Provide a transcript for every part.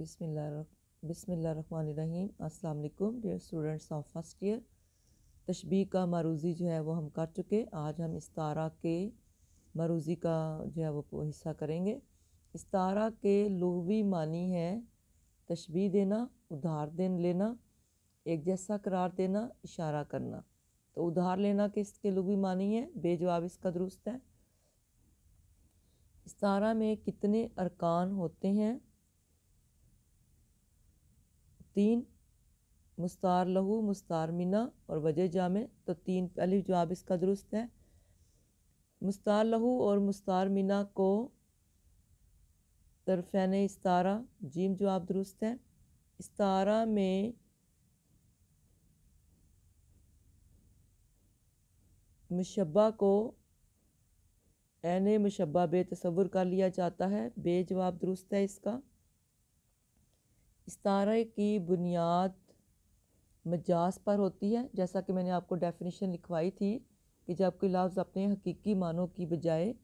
बिसमीम अस्सलाम dear students of first year तशबी का मारूज़ी जो है वो हम कर चुके आज हम इस तारा के मारूज़ी का जो है वो हिस्सा करेंगे इस तारा के लोवी मानी है तशबी देना उधार देन लेना एक जैसा करार देना इशारा करना तो उधार लेना के इसके लोवी मानी है बेजवाब इसका दुरुस्त है इस तारा में कितने अरकान होते हैं तीन मुस्तार लहू मुस्तार मिना और वजह जामे तो तीन पहली जवाब इसका दुरुस्त है मुस्तार लहू और मुस्तार मिना को तरफैन इस्तारा जीम जवाब दुरुस्त है इस्तारा में मुशबा को एन मुशबा बे तस्वुर कर लिया जाता है बे जवाब दुरुस्त है इसका इस तारे की बुनियाद मजाज पर होती है जैसा कि मैंने आपको डेफिनेशन लिखवाई थी कि जब कोई लफ्ज़ अपने हकीकी मानों की बजाय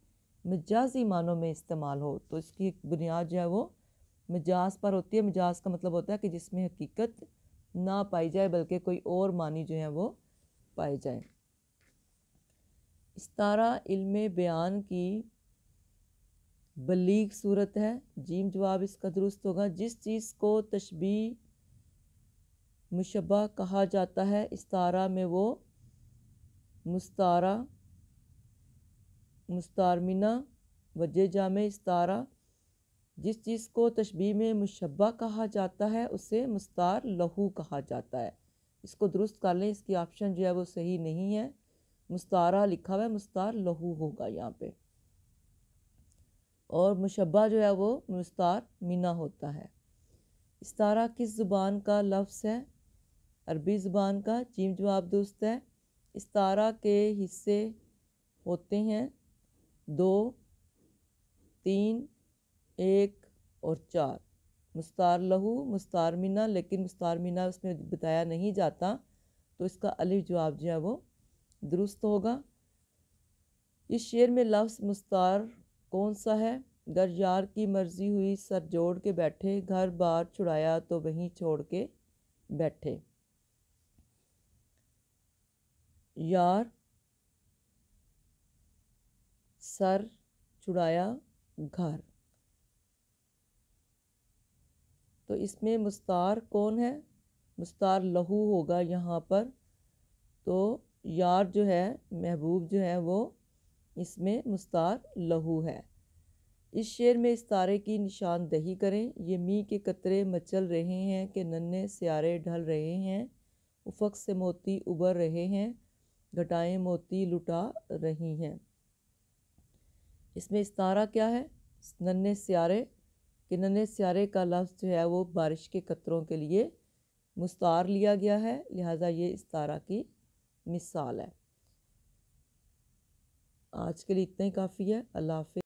मजाजी मानों में इस्तेमाल हो तो इसकी बुनियाद जो है वो मजाज पर होती है मजाज का मतलब होता है कि जिसमें हकीकत ना पाई जाए बल्कि कोई और मानी जो है वो पाई जाए इस तारा इल्म बयान की बलीग सूरत है जीम जवाब इसका दुरुस्त होगा जिस चीज़ को तशबी मुशबा कहा जाता है इस तारा में वो मुस्तारा मुस्तारमिना वजह जाम इस तारा जिस चीज़ को तशबी में मुशबा कहा जाता है उसे मुस्तार लहू कहा जाता है इसको दुरुस्त कर लें इसकी ऑप्शन जो है वो सही नहीं है मुस्तारा लिखा हुआ है मुस्तार लहू होगा यहाँ पे और मुशबा जो है वो मुस्तार मीना होता है इस्तारा किस ज़ुबान का लफ्स है अरबी ज़ुबान का चीम जवाब दुरुस्त है इस्तारा के हिस्से होते हैं दो तीन एक और चार मुस्तार लहू मुस्तार मीना लेकिन मुस्तार मीना उसमें बताया नहीं जाता तो इसका अलिफ जवाब जो है वो दुरुस्त होगा इस शेर में लफ्ज़ मुस्तार कौन सा है गर यार की मर्जी हुई सर जोड़ के बैठे घर बार छुड़ाया तो वहीं छोड़ के बैठे यार सर छुड़ाया घर तो इसमें मुस्तार कौन है मुस्तार लहू होगा यहाँ पर तो यार जो है महबूब जो है वो इसमें मुस्तार लहू है इस शेर में इस तारे की निशानदही करें ये मी के कतरे मचल रहे हैं कि नन्हे सियारे ढल रहे हैं उफक से मोती उबर रहे हैं घटाएं मोती लुटा रही हैं इसमें इस तारा क्या है नन्हे सियारे कि नन्हे सियारे का लफ्ज़ जो है वो बारिश के कतरों के लिए मुस्तार लिया गया है लिहाजा ये इस तारा की मिसाल है आज के लिए इतना ही काफ़ी है अल्लाह हाफि